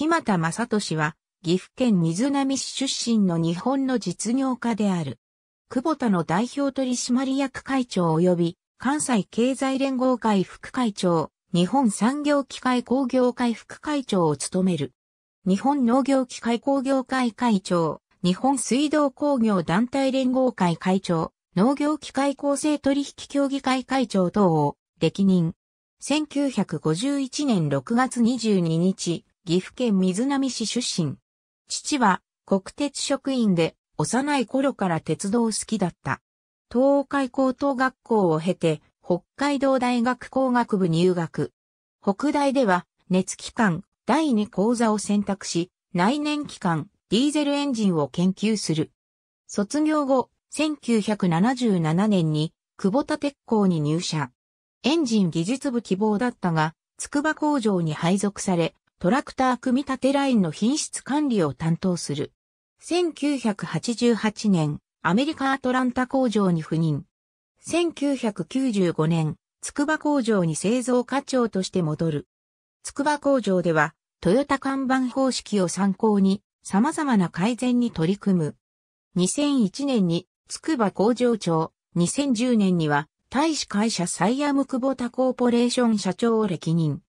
木又正俊は、岐阜県水波市出身の日本の実業家である。久保田の代表取締役会長及び、関西経済連合会副会長、日本産業機械工業会副会長を務める。日本農業機械工業会会長、日本水道工業団体連合会会長、農業機械構成取引協議会会長等を歴任。1951年6月22日、岐阜県水波市出身。父は国鉄職員で幼い頃から鉄道好きだった。東海高等学校を経て北海道大学工学部入学。北大では熱機関第2講座を選択し、内燃機関ディーゼルエンジンを研究する。卒業後、1977年に久保田鉄工に入社。エンジン技術部希望だったが、筑波工場に配属され、トラクター組み立てラインの品質管理を担当する。1988年、アメリカアトランタ工場に赴任。1995年、筑波工場に製造課長として戻る。筑波工場では、トヨタ看板方式を参考に、様々な改善に取り組む。2001年に、筑波工場長、2010年には、大使会社サイアムクボタ・コーポレーション社長を歴任。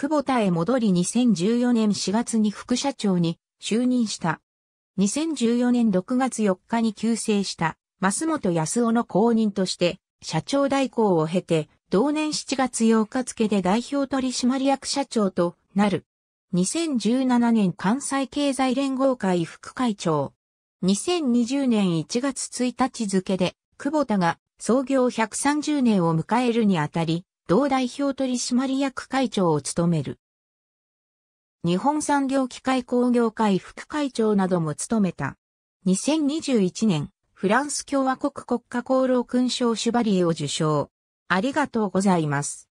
久保田へ戻り2014年4月に副社長に就任した。2014年6月4日に急成した、増本康夫の後任として、社長代行を経て、同年7月8日付で代表取締役社長となる。2017年関西経済連合会副会長。2020年1月1日付で、久保田が創業130年を迎えるにあたり、同代表取締役会長を務める。日本産業機械工業会副会長なども務めた。2021年、フランス共和国国家功労勲章シュバリエを受賞。ありがとうございます。